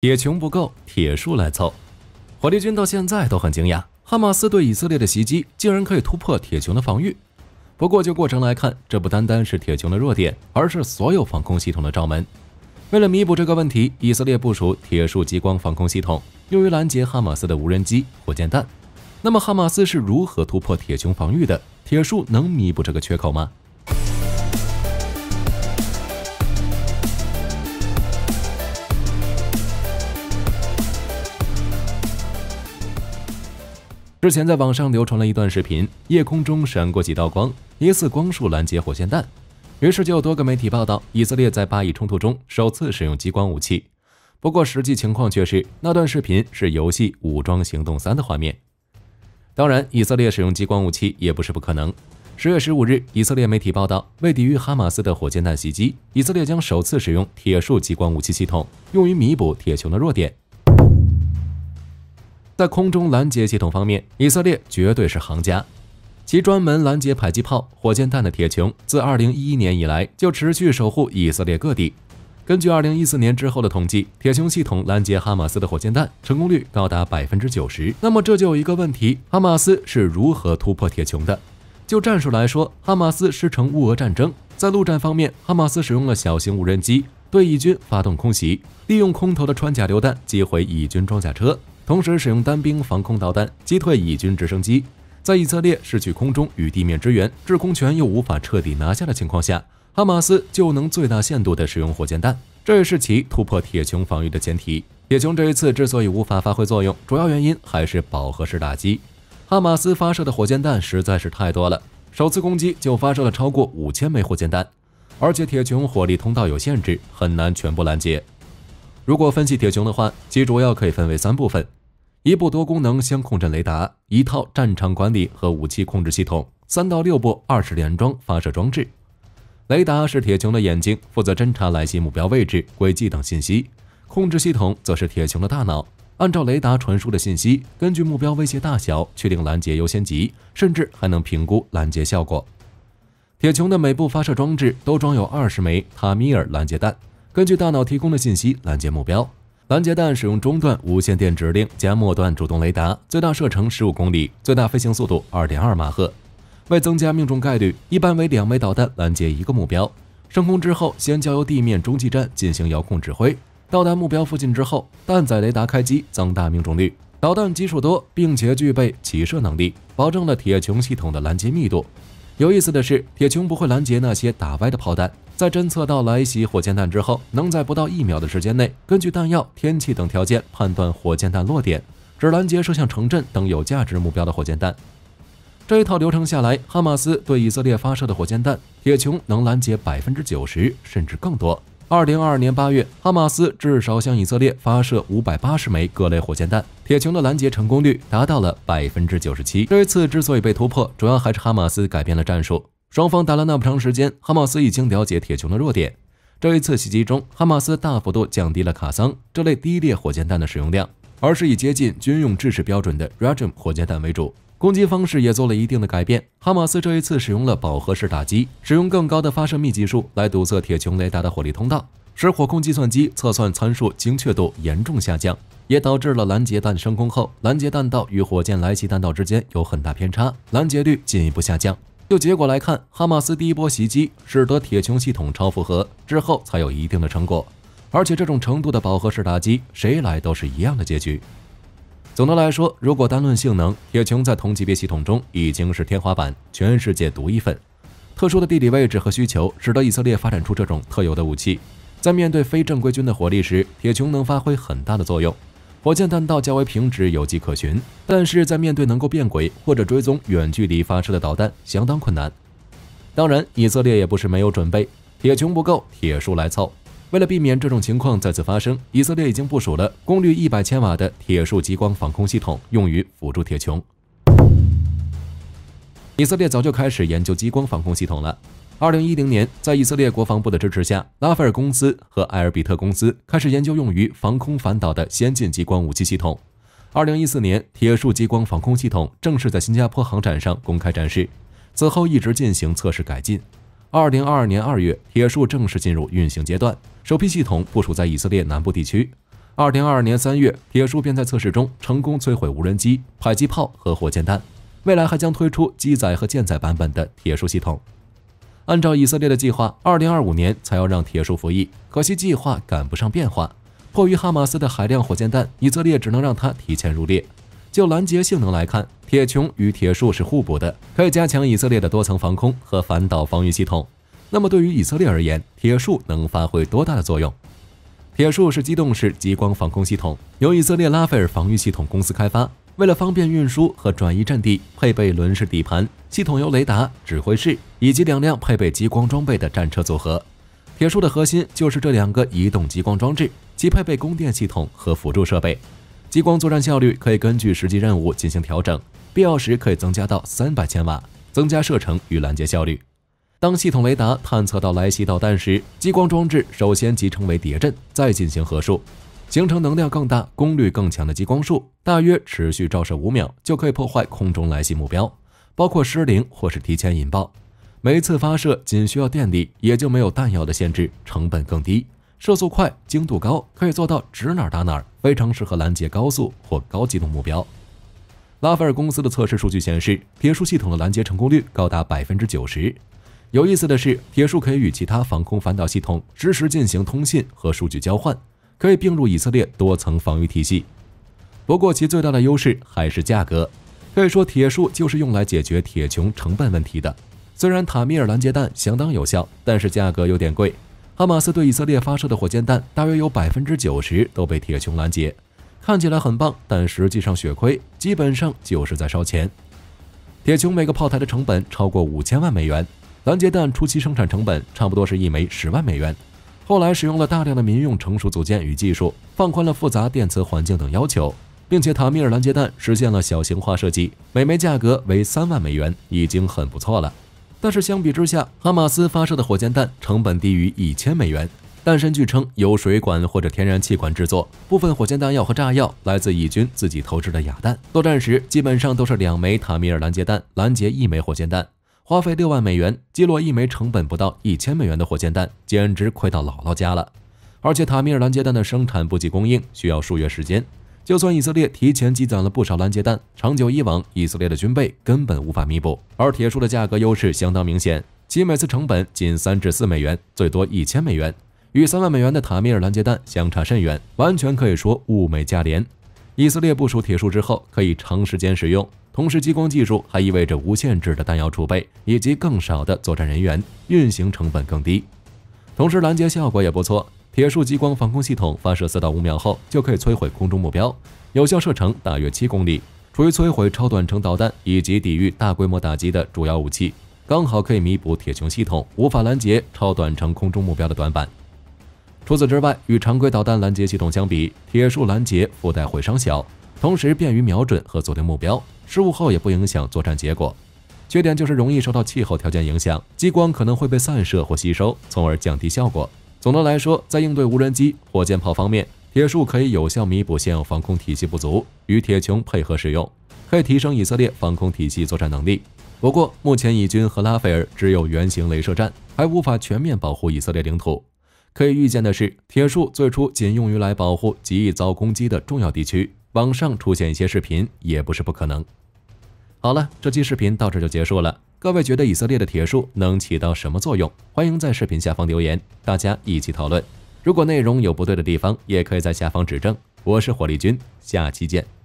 铁穹不够，铁树来凑。火力军到现在都很惊讶，哈马斯对以色列的袭击竟然可以突破铁穹的防御。不过就过程来看，这不单单是铁穹的弱点，而是所有防空系统的罩门。为了弥补这个问题，以色列部署铁树激光防空系统，用于拦截哈马斯的无人机、火箭弹。那么哈马斯是如何突破铁穹防御的？铁树能弥补这个缺口吗？之前在网上流传了一段视频，夜空中闪过几道光，疑似光束拦截火箭弹，于是就有多个媒体报道以色列在巴以冲突中首次使用激光武器。不过实际情况却是，那段视频是游戏《武装行动三》的画面。当然，以色列使用激光武器也不是不可能。十月十五日，以色列媒体报道，为抵御哈马斯的火箭弹袭击，以色列将首次使用铁树激光武器系统，用于弥补铁穹的弱点。在空中拦截系统方面，以色列绝对是行家。其专门拦截迫击炮、火箭弹的“铁穹”，自2011年以来就持续守护以色列各地。根据2014年之后的统计，“铁穹”系统拦截哈马斯的火箭弹成功率高达百分之九十。那么这就有一个问题：哈马斯是如何突破“铁穹”的？就战术来说，哈马斯师承乌俄战争。在陆战方面，哈马斯使用了小型无人机对以军发动空袭，利用空投的穿甲榴弹击毁以军装甲车。同时使用单兵防空导弹击退以军直升机，在以色列失去空中与地面支援、制空权又无法彻底拿下的情况下，哈马斯就能最大限度地使用火箭弹，这也是其突破铁穹防御的前提。铁穹这一次之所以无法发挥作用，主要原因还是饱和式打击，哈马斯发射的火箭弹实在是太多了，首次攻击就发射了超过五千枚火箭弹，而且铁穹火力通道有限制，很难全部拦截。如果分析铁穹的话，其主要可以分为三部分。一部多功能相控阵雷达，一套战场管理和武器控制系统，三到六部二十连装发射装置。雷达是铁穹的眼睛，负责侦察来袭目标位置、轨迹等信息；控制系统则是铁穹的大脑，按照雷达传输的信息，根据目标威胁大小确定拦截优先级，甚至还能评估拦截效果。铁穹的每部发射装置都装有二十枚塔米尔拦截弹，根据大脑提供的信息拦截目标。拦截弹使用中段无线电指令加末段主动雷达，最大射程十五公里，最大飞行速度二点二马赫。为增加命中概率，一般为两枚导弹拦截一个目标。升空之后，先交由地面中继站进行遥控指挥，到达目标附近之后，弹载雷达开机，增大命中率。导弹基数多，并且具备起射能力，保证了铁穹系统的拦截密度。有意思的是，铁穹不会拦截那些打歪的炮弹。在侦测到来袭火箭弹之后，能在不到一秒的时间内，根据弹药、天气等条件判断火箭弹落点，只拦截射向城镇等有价值目标的火箭弹。这一套流程下来，哈马斯对以色列发射的火箭弹，铁穹能拦截百分之九十甚至更多。二零二二年八月，哈马斯至少向以色列发射五百八十枚各类火箭弹，铁穹的拦截成功率达到了百分之九十七。这一次之所以被突破，主要还是哈马斯改变了战术。双方打了那么长时间，哈马斯已经了解铁穹的弱点。这一次袭击中，哈马斯大幅度降低了卡桑这类低劣火箭弹的使用量，而是以接近军用制式标准的 r a d a m 火箭弹为主。攻击方式也做了一定的改变。哈马斯这一次使用了饱和式打击，使用更高的发射密集数来堵塞铁穹雷达的火力通道，使火控计算机测算参数精确度严重下降，也导致了拦截弹升空后，拦截弹道与火箭来袭弹道之间有很大偏差，拦截率进一步下降。就结果来看，哈马斯第一波袭击使得铁穹系统超负荷之后，才有一定的成果。而且这种程度的饱和式打击，谁来都是一样的结局。总的来说，如果单论性能，铁穹在同级别系统中已经是天花板，全世界独一份。特殊的地理位置和需求，使得以色列发展出这种特有的武器。在面对非正规军的火力时，铁穹能发挥很大的作用。火箭弹道较为平直，有迹可循，但是在面对能够变轨或者追踪远距离发射的导弹，相当困难。当然，以色列也不是没有准备，铁穹不够，铁树来凑。为了避免这种情况再次发生，以色列已经部署了功率一百千瓦的铁树激光防空系统，用于辅助铁穹。以色列早就开始研究激光防空系统了。二零一零年，在以色列国防部的支持下，拉斐尔公司和埃尔比特公司开始研究用于防空反导的先进激光武器系统。二零一四年，铁树激光防空系统正式在新加坡航展上公开展示，此后一直进行测试改进。二零二二年二月，铁树正式进入运行阶段，首批系统部署在以色列南部地区。二零二二年三月，铁树便在测试中成功摧毁无人机、迫击炮和火箭弹。未来还将推出机载和舰载版本的铁树系统。按照以色列的计划，2025年才要让铁树服役。可惜计划赶不上变化，迫于哈马斯的海量火箭弹，以色列只能让它提前入列。就拦截性能来看，铁穹与铁树是互补的，可以加强以色列的多层防空和反导防御系统。那么对于以色列而言，铁树能发挥多大的作用？铁树是机动式激光防空系统，由以色列拉斐尔防御系统公司开发。为了方便运输和转移阵地，配备轮式底盘系统，由雷达指挥室以及两辆配备激光装备的战车组合。铁树的核心就是这两个移动激光装置，即配备供电系统和辅助设备。激光作战效率可以根据实际任务进行调整，必要时可以增加到三百千瓦，增加射程与拦截效率。当系统雷达探测到来袭导弹时，激光装置首先集成为碟阵，再进行核束。形成能量更大、功率更强的激光束，大约持续照射五秒就可以破坏空中来袭目标，包括失灵或是提前引爆。每次发射仅需要电力，也就没有弹药的限制，成本更低。射速快、精度高，可以做到指哪打哪，非常适合拦截高速或高机动目标。拉斐尔公司的测试数据显示，铁树系统的拦截成功率高达百分之九十。有意思的是，铁树可以与其他防空反导系统实时进行通信和数据交换。可以并入以色列多层防御体系，不过其最大的优势还是价格。可以说，铁树就是用来解决铁穹成本问题的。虽然塔米尔拦截弹相当有效，但是价格有点贵。哈马斯对以色列发射的火箭弹，大约有百分之九十都被铁穹拦截，看起来很棒，但实际上血亏，基本上就是在烧钱。铁穹每个炮台的成本超过五千万美元，拦截弹初期生产成本差不多是一枚十万美元。后来使用了大量的民用成熟组件与技术，放宽了复杂电磁环境等要求，并且塔米尔拦截弹实现了小型化设计，每枚价格为三万美元，已经很不错了。但是相比之下，哈马斯发射的火箭弹成本低于一千美元，弹身据称由水管或者天然气管制作，部分火箭弹药和炸药来自以军自己投掷的哑弹。作战时基本上都是两枚塔米尔拦截弹拦截一枚火箭弹。花费六万美元击落一枚成本不到一千美元的火箭弹，简直亏到姥姥家了。而且塔米尔拦截弹的生产不及供应，需要数月时间。就算以色列提前积攒了不少拦截弹，长久以往，以色列的军备根本无法弥补。而铁树的价格优势相当明显，其每次成本仅三至四美元，最多一千美元，与三万美元的塔米尔拦截弹相差甚远，完全可以说物美价廉。以色列部署铁树之后，可以长时间使用。同时，激光技术还意味着无限制的弹药储备，以及更少的作战人员，运行成本更低。同时，拦截效果也不错。铁树激光防空系统发射四到五秒后就可以摧毁空中目标，有效射程大约七公里，处于摧毁超短程导弹以及抵御大规模打击的主要武器，刚好可以弥补铁穹系统无法拦截超短程空中目标的短板。除此之外，与常规导弹拦截系统相比，铁树拦截附带毁伤小。同时便于瞄准和锁定目标，失误后也不影响作战结果。缺点就是容易受到气候条件影响，激光可能会被散射或吸收，从而降低效果。总的来说，在应对无人机、火箭炮方面，铁树可以有效弥补现有防空体系不足，与铁穹配合使用，可以提升以色列防空体系作战能力。不过，目前以军和拉斐尔只有原型镭射站，还无法全面保护以色列领土。可以预见的是，铁树最初仅用于来保护极易遭攻击的重要地区。网上出现一些视频也不是不可能。好了，这期视频到这就结束了。各位觉得以色列的铁树能起到什么作用？欢迎在视频下方留言，大家一起讨论。如果内容有不对的地方，也可以在下方指正。我是火力军，下期见。